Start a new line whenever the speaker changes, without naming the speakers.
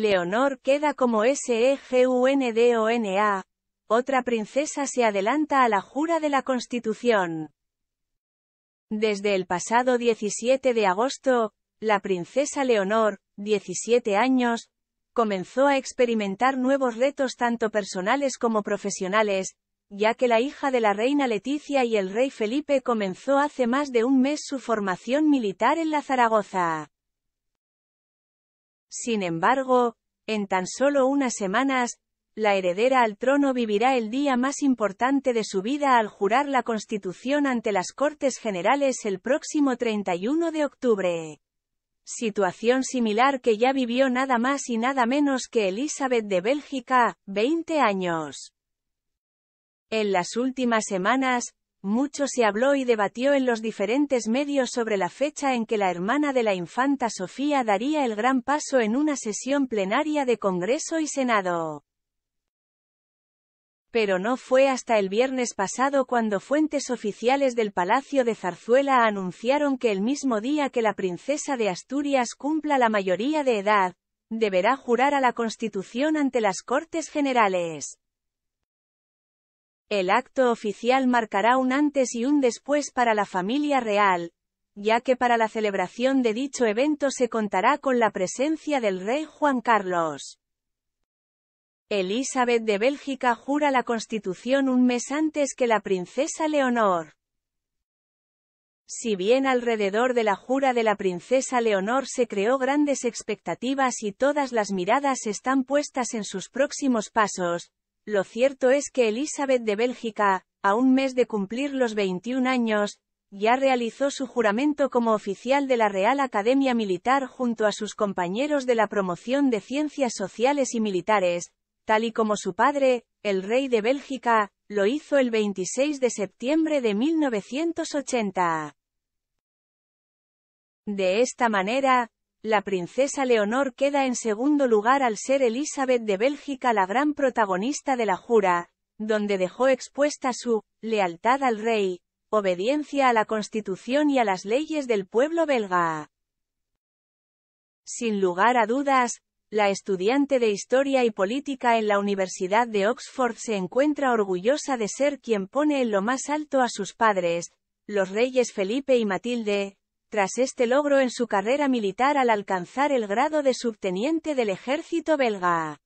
Leonor queda como s e g u n d o n a Otra princesa se adelanta a la jura de la Constitución. Desde el pasado 17 de agosto, la princesa Leonor, 17 años, comenzó a experimentar nuevos retos tanto personales como profesionales, ya que la hija de la reina Leticia y el rey Felipe comenzó hace más de un mes su formación militar en la Zaragoza. Sin embargo, en tan solo unas semanas, la heredera al trono vivirá el día más importante de su vida al jurar la Constitución ante las Cortes Generales el próximo 31 de octubre. Situación similar que ya vivió nada más y nada menos que Elizabeth de Bélgica, 20 años. En las últimas semanas, mucho se habló y debatió en los diferentes medios sobre la fecha en que la hermana de la infanta Sofía daría el gran paso en una sesión plenaria de Congreso y Senado. Pero no fue hasta el viernes pasado cuando fuentes oficiales del Palacio de Zarzuela anunciaron que el mismo día que la princesa de Asturias cumpla la mayoría de edad, deberá jurar a la Constitución ante las Cortes Generales. El acto oficial marcará un antes y un después para la familia real, ya que para la celebración de dicho evento se contará con la presencia del rey Juan Carlos. Elizabeth de Bélgica jura la constitución un mes antes que la princesa Leonor. Si bien alrededor de la jura de la princesa Leonor se creó grandes expectativas y todas las miradas están puestas en sus próximos pasos, lo cierto es que Elizabeth de Bélgica, a un mes de cumplir los 21 años, ya realizó su juramento como oficial de la Real Academia Militar junto a sus compañeros de la promoción de ciencias sociales y militares, tal y como su padre, el rey de Bélgica, lo hizo el 26 de septiembre de 1980. De esta manera, la princesa Leonor queda en segundo lugar al ser Elizabeth de Bélgica la gran protagonista de la jura, donde dejó expuesta su lealtad al rey, obediencia a la constitución y a las leyes del pueblo belga. Sin lugar a dudas, la estudiante de Historia y Política en la Universidad de Oxford se encuentra orgullosa de ser quien pone en lo más alto a sus padres, los reyes Felipe y Matilde, tras este logro en su carrera militar al alcanzar el grado de subteniente del ejército belga.